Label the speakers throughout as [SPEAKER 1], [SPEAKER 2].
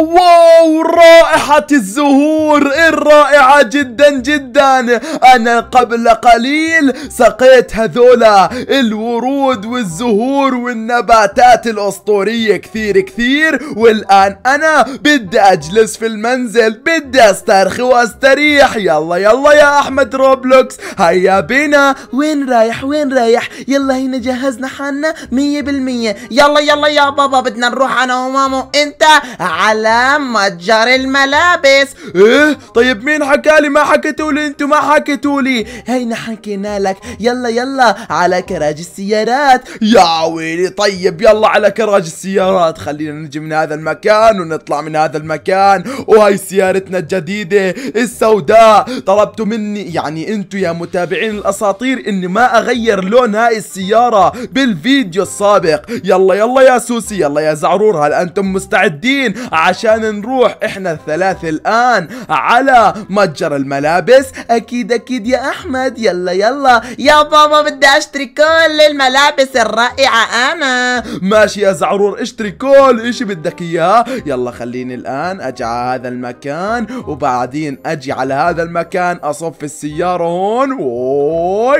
[SPEAKER 1] whoa, واو رائحة الزهور إيه الرائعة جدا جدا أنا قبل قليل سقيت هذولا الورود والزهور والنباتات الأسطورية كثير كثير والآن أنا بدي أجلس في المنزل بدي أسترخي وأستريح يلا يلا يا أحمد روبلوكس هيا بنا وين رايح وين رايح يلا هنا جهزنا حالنا مية بالمية يلا يلا يا بابا بدنا نروح أنا وماما وأنت على ما تتفجر الملابس ايه طيب مين حكالي ما لي انتوا ما لي هينا حكينا لك يلا يلا على كراج السيارات يا ويلي طيب يلا على كراج السيارات خلينا نجي من هذا المكان ونطلع من هذا المكان وهي سيارتنا الجديدة السوداء طلبتوا مني يعني انتوا يا متابعين الاساطير اني ما اغير لون هاي السيارة بالفيديو السابق يلا يلا يا سوسي يلا يا زعرور هل انتم مستعدين عشان نروح نروح احنا الثلاثة الان على متجر الملابس اكيد اكيد يا احمد يلا يلا يا بابا بدي اشتري كل الملابس الرائعة انا ماشي يا زعرور اشتري كل اشي بدك اياه يلا خليني الان اجي على هذا المكان وبعدين اجي على هذا المكان اصف السيارة هون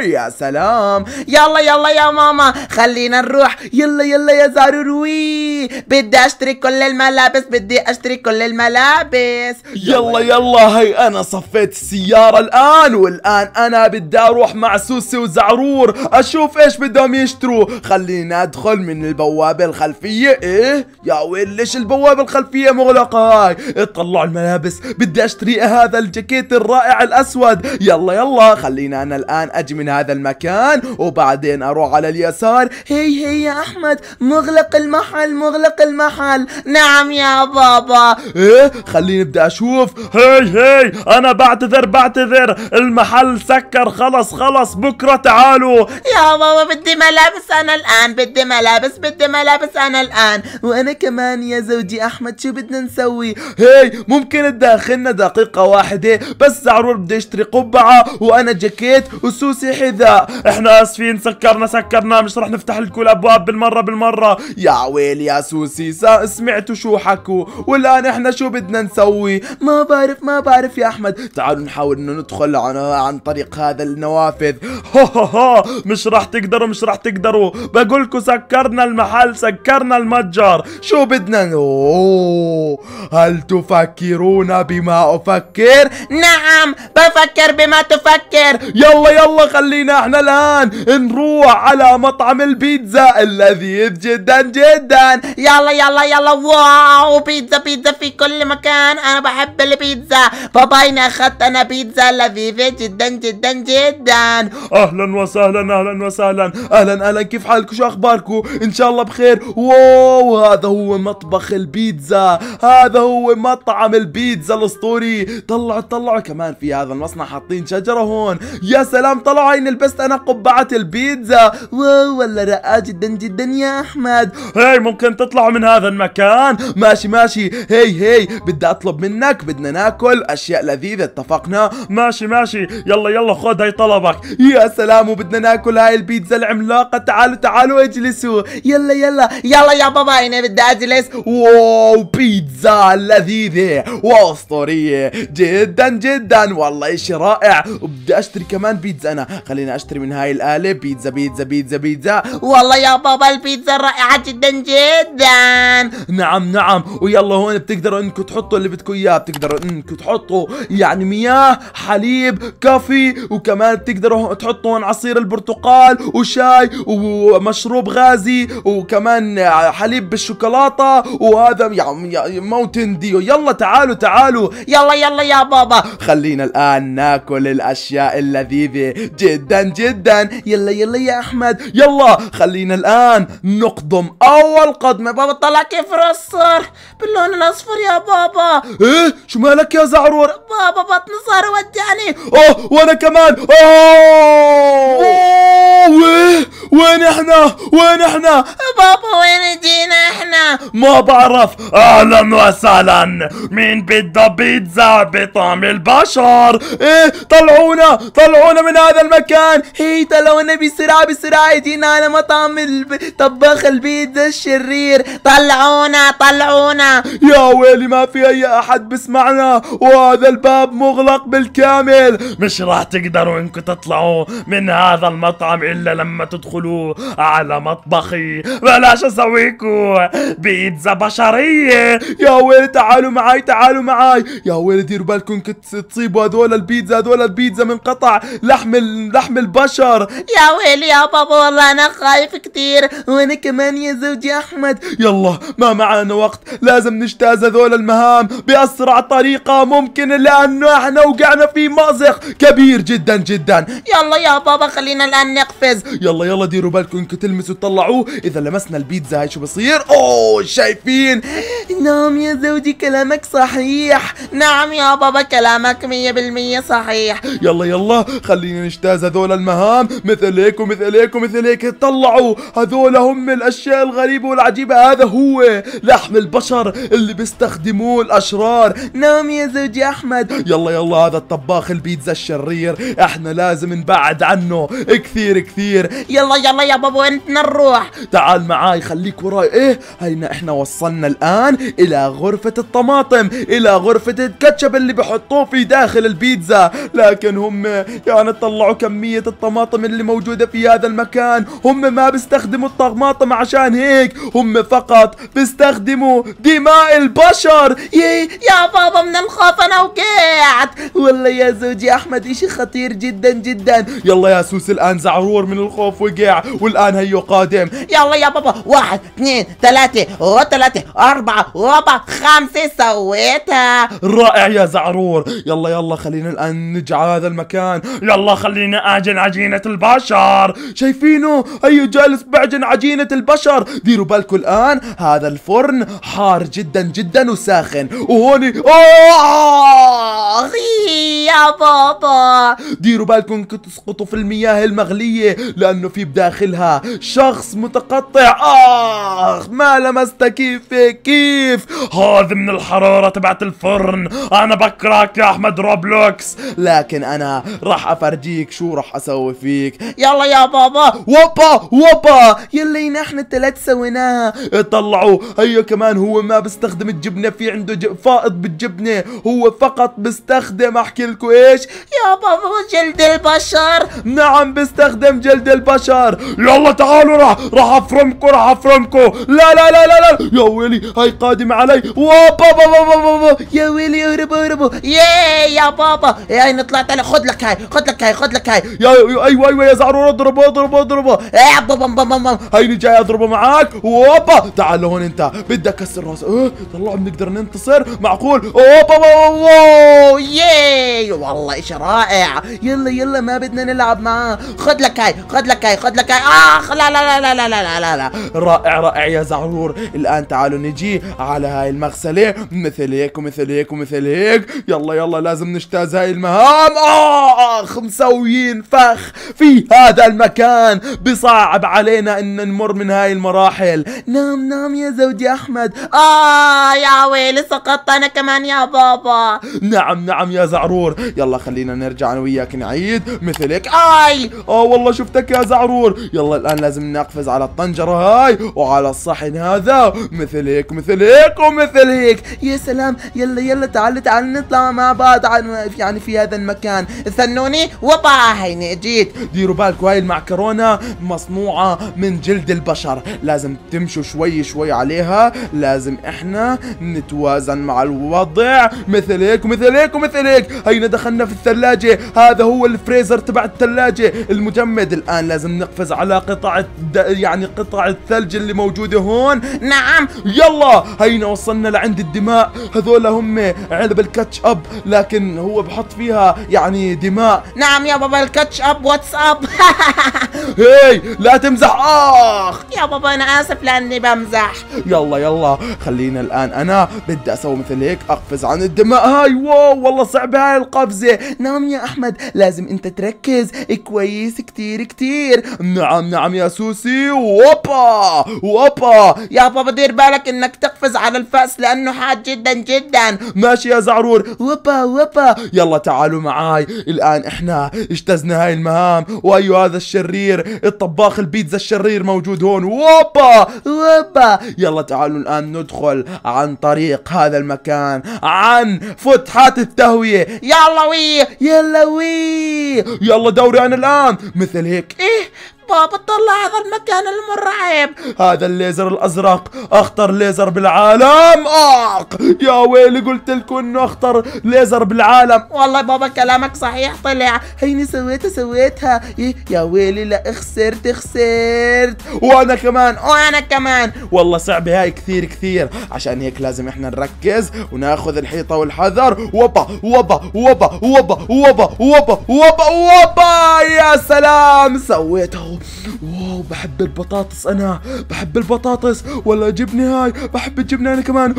[SPEAKER 1] يا سلام يلا يلا يا ماما خلينا نروح يلا يلا يا زعرور وي بدي اشتري كل الملابس بدي اشتري كل الملابس يلا يلا هي انا صفيت السيارة الان والان انا بدي اروح مع سوسي وزعرور اشوف ايش بدهم يشتروا خلينا ادخل من البوابة الخلفية ايه يا ويل ليش البوابة الخلفية مغلقة هاي اطلعوا الملابس بدي اشتري هذا الجاكيت الرائع الاسود يلا يلا خلينا انا الان اجي من هذا المكان وبعدين اروح على اليسار هي هي يا احمد مغلق المحل مغلق المحل نعم يا بابا ايه خليني بدي اشوف هاي هاي انا بعتذر بعتذر المحل سكر خلص خلص بكره تعالوا يا ماما بدي ملابس انا الان بدي ملابس بدي ملابس انا الان وانا كمان يا زوجي احمد شو بدنا نسوي هاي ممكن تداخلنا دقيقه واحده بس زعرور بدي اشتري قبعه وانا جاكيت وسوسي حذاء احنا اسفين سكرنا سكرنا مش رح نفتح لكم الابواب بالمره بالمره يا ويل يا سوسي سمعتوا شو حكوا والان احنا شو بدنا نسوي ما بعرف ما بعرف يا احمد تعالوا نحاول انه ندخل عن عن طريق هذا النوافذ ها ها ها مش راح تقدروا مش راح تقدروا بقول لكم سكرنا المحل سكرنا المتجر شو بدنا اوه هل تفكرون بما افكر نعم بفكر بما تفكر يلا يلا خلينا احنا الان نروح على مطعم البيتزا اللذيذ جدا جدا يلا يلا يلا واو بيتزا بيتزا في كل مكان انا بحب البيتزا بابا اخذت انا بيتزا لذيذة جدا جدا جدا اهلا وسهلا اهلا وسهلا اهلا اهلا كيف حالكم شو اخباركم ان شاء الله بخير واو هذا هو مطبخ البيتزا هذا هو مطعم البيتزا الاسطوري طلعوا طلعوا كمان في هذا المصنع حاطين شجرة هون يا سلام طلعوا عيني لبست انا قبعة البيتزا واو والله رائع جدا جدا يا احمد هاي ممكن تطلعوا من هذا المكان ماشي ماشي هي هي بدي اطلب منك بدنا ناكل اشياء لذيذه اتفقنا ماشي ماشي يلا يلا خذ هاي طلبك يا سلام وبدنا ناكل هاي البيتزا العملاقه تعالوا تعالوا اجلسوا يلا يلا يلا يا بابا انا بدي اجلس واو بيتزا لذيذه واسطوريه جدا جدا والله اشي رائع وبدي اشتري كمان بيتزا انا خليني اشتري من هاي الاله بيتزا بيتزا بيتزا بيتزا والله يا بابا البيتزا رائعه جدا جدا نعم نعم ويلا هون بتقدر بتقدروا انكم تحطوا اللي بدكم اياه بتقدروا انكم تحطوا يعني مياه حليب كافي وكمان بتقدروا تحطوا هون عصير البرتقال وشاي ومشروب غازي وكمان حليب بالشوكولاته وهذا يعني موتن ديو يلا تعالوا تعالوا يلا يلا يا بابا خلينا الان ناكل الاشياء اللذيذه جدا جدا يلا يلا يا احمد يلا خلينا الان نقدم اول قدمه بابا طلع كيف رصر باللون الاصفر يا بابا ايه شو مالك يا زعرور بابا بطني صار وجعني اه وانا كمان اه وين احنا وين احنا بابا وين ما بعرف اهلا وسهلا مين بده بيتزا بطعم البشر ايه طلعونا طلعونا من هذا المكان هي طلعونا بسرعة بسرعة جينا على مطعم طباخ البيتزا الشرير طلعونا طلعونا يا ويلي ما في اي احد بسمعنا وهذا الباب مغلق بالكامل مش راح تقدروا انكم تطلعوا من هذا المطعم الا لما تدخلوا على مطبخي بلاش اسويكم بي بيتزا بشرية يا ويلي تعالوا معي تعالوا معي يا ويلي ديروا بالكم كنت تصيبوا هذول البيتزا هذول البيتزا من قطع لحم لحم البشر يا ويلي يا بابا والله انا خايف كثير وانا كمان يا زوجي احمد يلا ما معنا وقت لازم نجتاز هذول المهام باسرع طريقة ممكن لانه احنا وقعنا في مأزق كبير جدا جدا يلا يا بابا خلينا الان نقفز يلا يلا ديروا بالكم تلمسوا تطلعوه اذا لمسنا البيتزا هاي شو بصير اوه شايفين نعم يا زوجي كلامك صحيح نعم يا بابا كلامك مية بالمية صحيح يلا يلا خلينا نجتاز هذول المهام مثل هيك ومثل هيك ومثل هيك طلعوا هذول هم الأشياء الغريبة والعجيبة هذا هو لحم البشر اللي بيستخدموه الأشرار نعم يا زوجي أحمد يلا يلا هذا الطباخ البيتزا الشرير احنا لازم نبعد عنه كثير كثير يلا يلا يا بابا انت نروح تعال معاي خليك وراي ايه هينا احنا احنا وصلنا الان الى غرفة الطماطم الى غرفة الكاتشب اللي بحطوه في داخل البيتزا لكن هم يعني طلعوا كمية الطماطم اللي موجودة في هذا المكان هم ما بيستخدموا الطماطم عشان هيك هم فقط بيستخدموا دماء البشر يا بابا من الخوف انا وقعت والله يا زوجي احمد اشي خطير جدا جدا يلا يا سوس الان زعرور من الخوف وقع والان هيو قادم يلا يا بابا واحد اثنين ثلاثة وثلاثة أربعة وأربعة خمسة سويتها رائع يا زعرور يلا يلا خلينا الآن نجعل هذا المكان يلا خلينا أعجن عجينة البشر شايفينه هي جالس بعجن عجينة البشر ديروا بالكم الآن هذا الفرن حار جدا جدا وساخن وهوني آه يا بابا ديروا بالكم تسقطوا في المياه المغلية لأنه في بداخلها شخص متقطع آخ ما لمست كيف كيف هذا من الحرارة تبعت الفرن أنا بكرهك يا أحمد روبلوكس لكن أنا راح أفرجيك شو راح أسوي فيك يلا يا بابا وبا وبا يلي نحن الثلاث سويناها طلعوا هيا أيوة كمان هو ما بيستخدم الجبنة في عنده فائض بالجبنة هو فقط بيستخدم أحكي لكم لكم ايش يا بابا جلد البشر نعم بستخدم جلد البشر يلا تعالوا راح راح افرمكم راح افرمكم لا لا لا لا لا يا ويلي هاي قادم علي وبابا بابا بابا يا ويلي اهربوا اهربوا ياي يا بابا هاي نطلع انا خذ لك هاي خذ لك هاي خذ لك هاي يا ايوه ايوه يا زعرور اضرب اضرب اضرب يا بابا بابا بابا هيني جاي اضربه معاك وابا تعال لهون انت بدي اكسر راسك اه طلع بنقدر ننتصر معقول اوبا بابا ياي اي والله ايش رائع يلا يلا ما بدنا نلعب معاه خد لك هاي خد لك هاي خد لك هاي اخ لا لا لا لا لا لا لا لا رائع رائع يا زعرور الان تعالوا نجي على هاي المغسله مثل هيك ومثل هيك ومثل هيك يلا يلا لازم نجتاز هاي المهام اخ مسويين فخ في هذا المكان بصعب علينا ان نمر من هاي المراحل نام نام يا زوجي احمد اه يا ويلي سقطت انا كمان يا بابا نعم نعم يا زعرور زعرور يلا خلينا نرجع انا وياك نعيد مثلك اي اه والله شفتك يا زعرور يلا الان لازم نقفز على الطنجره هاي وعلى الصحن هذا مثلك مثلك ومثلك يا سلام يلا يلا تعال تعال نطلع مع بعض عن يعني في هذا المكان ثنوني هيني جيت ديروا بالكم هاي المعكرونه مصنوعه من جلد البشر لازم تمشوا شوي شوي عليها لازم احنا نتوازن مع الوضع مثلك ومثلك ومثلك هي وهنا دخلنا في الثلاجة هذا هو الفريزر تبع الثلاجة المجمد الآن لازم نقفز على قطع يعني قطع الثلج اللي موجودة هون نعم يلا هينا وصلنا لعند الدماء هذول هم علب الكاتش اب لكن هو بحط فيها يعني دماء نعم يا بابا الكاتش اب واتس اب هاي لا تمزح اخ يا بابا انا اسف لاني بمزح يلا يلا خلينا الان انا بدي اسوي مثل هيك اقفز عن الدماء هاي واو والله صعبة هاي القفزة نعم يا أحمد لازم أنت تركز كويس كتير كتير نعم نعم يا سوسي وابا وابا يا بابا دير بالك إنك تقفز على الفأس لأنه حاد جدا جدا ماشي يا زعرور وابا وابا يلا تعالوا معاي الآن إحنا اجتزنا هاي المهام وأيو هذا الشرير الطباخ البيتزا الشرير موجود هون وابا وابا يلا تعالوا الآن ندخل عن طريق هذا المكان عن فتحات التهوية يا يلا وي يلا وي يلا دوري انا الان مثل هيك ايه بابا اطلع هذا المكان المرعب هذا الليزر الازرق اخطر ليزر بالعالم اخ آه، يا ويلي قلت لكم انه اخطر ليزر بالعالم والله بابا كلامك صحيح طلع هيني سويتها سويتها يا ويلي لا خسرت خسرت وانا كمان وانا كمان والله صعبة هاي كثير كثير عشان هيك لازم احنا نركز وناخذ الحيطة والحذر وبا وبا وبا وبا وبا وبا وبا وبا يا سلام سويتها واو بحب البطاطس انا بحب البطاطس ولا جبني هاي بحب الجبنه انا كمان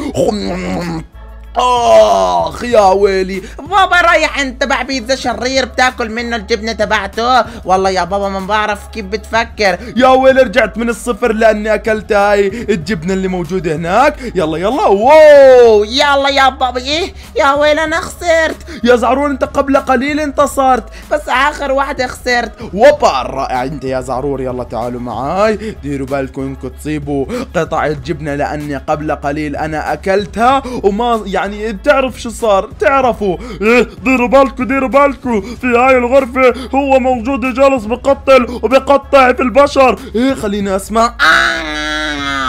[SPEAKER 1] اخ يا ويلي بابا رايح انت تبع بيتزا شرير بتاكل منه الجبنه تبعته والله يا بابا ما بعرف كيف بتفكر يا ويلي رجعت من الصفر لاني اكلت هاي الجبنه اللي موجوده هناك يلا يلا واو يلا يا بابا ايه يا ويلي انا خسرت يا زعرور انت قبل قليل انتصرت بس اخر واحده خسرت وبا الرائع انت يا زعرور يلا تعالوا معاي ديروا بالكم انكم تصيبوا قطع الجبنه لاني قبل قليل انا اكلتها وما يعني يعني بتعرف شو صار تعرفوا ايه ديروا بالكم ديروا بالكم في هاي الغرفة هو موجود جالس بقتل وبقطع في البشر ايه خليني اسمع آه.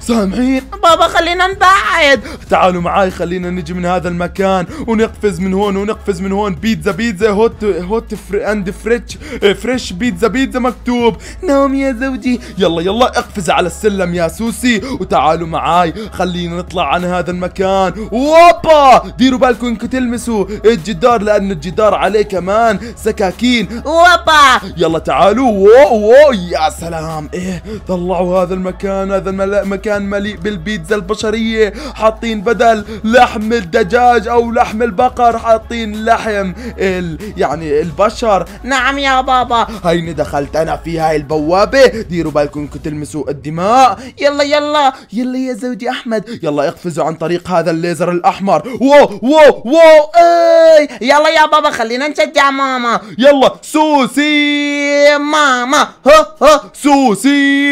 [SPEAKER 1] سامعين بابا خلينا نبعد تعالوا معاي خلينا نجي من هذا المكان ونقفز من هون ونقفز من هون بيتزا بيتزا هوت هوت فر اند فريتش آه، فريش بيتزا بيتزا مكتوب نوم يا زوجي يلا يلا اقفز على السلم يا سوسي وتعالوا معاي خلينا نطلع عن هذا المكان وابا ديروا بالكم انكم تلمسوا الجدار لان الجدار عليه كمان سكاكين وابا يلا تعالوا وو وو يا سلام ايه طلعوا هذا المكان هذا المكان مليء بالبيتزا البشرية حاطين بدل لحم الدجاج او لحم البقر حاطين لحم ال... يعني البشر نعم يا بابا هيني دخلت انا في هاي البوابة ديروا بالكم تلمسوا الدماء يلا يلا يلا يا زوجي احمد يلا اقفزوا عن طريق هذا الليزر الاحمر واو واو واو اي يلا يا بابا خلينا نشجع ماما يلا سوسي ماما ها ها سوسي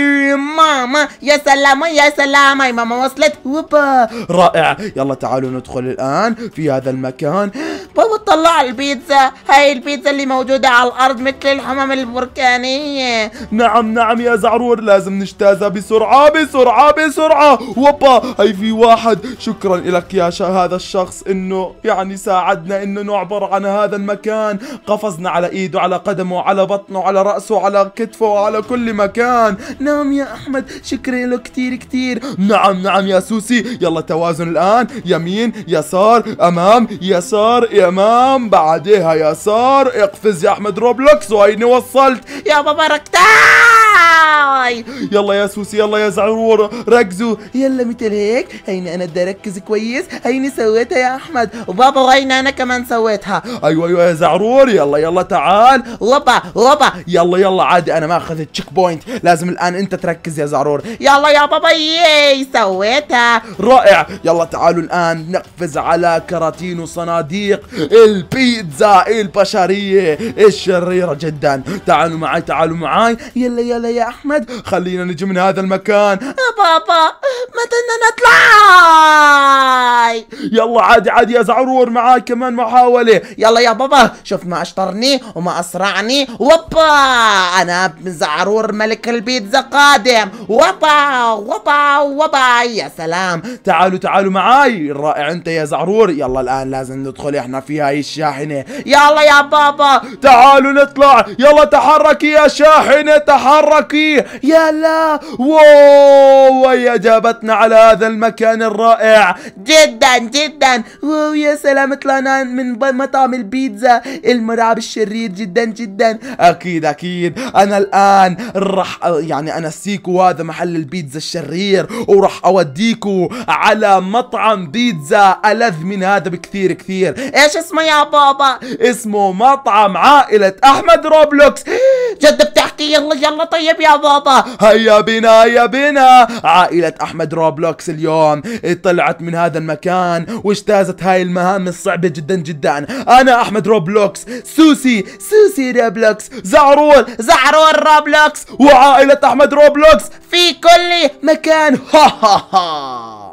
[SPEAKER 1] ماما يا سلام سلام يا سلام هاي ماما وصلت هوبا رائع يلا تعالوا ندخل الآن في هذا المكان بابا طلع البيتزا هاي البيتزا اللي موجودة على الأرض مثل الحمم البركانية نعم نعم يا زعرور لازم نجتازها بسرعة بسرعة بسرعة هوبا هاي في واحد شكرا لك يا هذا الشخص انه يعني ساعدنا انه نعبر عن هذا المكان قفزنا على ايده على قدمه على بطنه على رأسه على كتفه على كل مكان نعم يا احمد شكرا له كثير كثير نعم نعم يا سوسي يلا توازن الآن يمين يسار أمام يسار أمام بعدها يسار اقفز يا أحمد روبلوكس وهيني وصلت يا بابا ركتان يلا يا سوسي يلا يا زعرور ركزوا يلا مثل هيك هيني انا بدي اركز كويس هيني سويتها يا احمد وبابا هيني انا كمان سويتها ايوه ايوه يا زعرور يلا يلا تعال وبا وبا يلا يلا عادي انا ما اخذت تشيك بوينت لازم الان انت تركز يا زعرور يلا يا بابا ياي سويتها رائع يلا تعالوا الان نقفز على كراتين وصناديق البيتزا البشرية الشريرة جدا تعالوا معي تعالوا معي يلا يلا يا احمد خلي خلينا نجي من هذا المكان أه، بابا أه، متى نطلع يلا عادي عادي يا زعرور معاي كمان محاولة يلا يا بابا شوف ما اشطرني وما اسرعني وبا انا زعرور ملك البيتزا قادم وبا وبا وبا يا سلام تعالوا تعالوا معاي رائع انت يا زعرور يلا الان لازم ندخل احنا في هاي الشاحنة يلا يا بابا تعالوا نطلع يلا تحركي يا شاحنة تحركي يلا لا واو هي جابتنا على هذا المكان الرائع جدا جدا واو يا سلام طلعنا من مطعم البيتزا المرعب الشرير جدا جدا اكيد اكيد انا الان راح يعني سيكو هذا محل البيتزا الشرير وراح اوديكو على مطعم بيتزا الذ من هذا بكثير كثير ايش اسمه يا بابا اسمه مطعم عائلة احمد روبلوكس جد بتحكي يلا يلا طيب يا بابا هيا بنا يا بنا عائلة أحمد روبلوكس اليوم طلعت من هذا المكان واجتازت هاي المهام الصعبة جدا جدا أنا أحمد روبلوكس سوسي سوسي روبلوكس زعرول زعرول روبلوكس وعائلة أحمد روبلوكس في كل مكان ها ها ها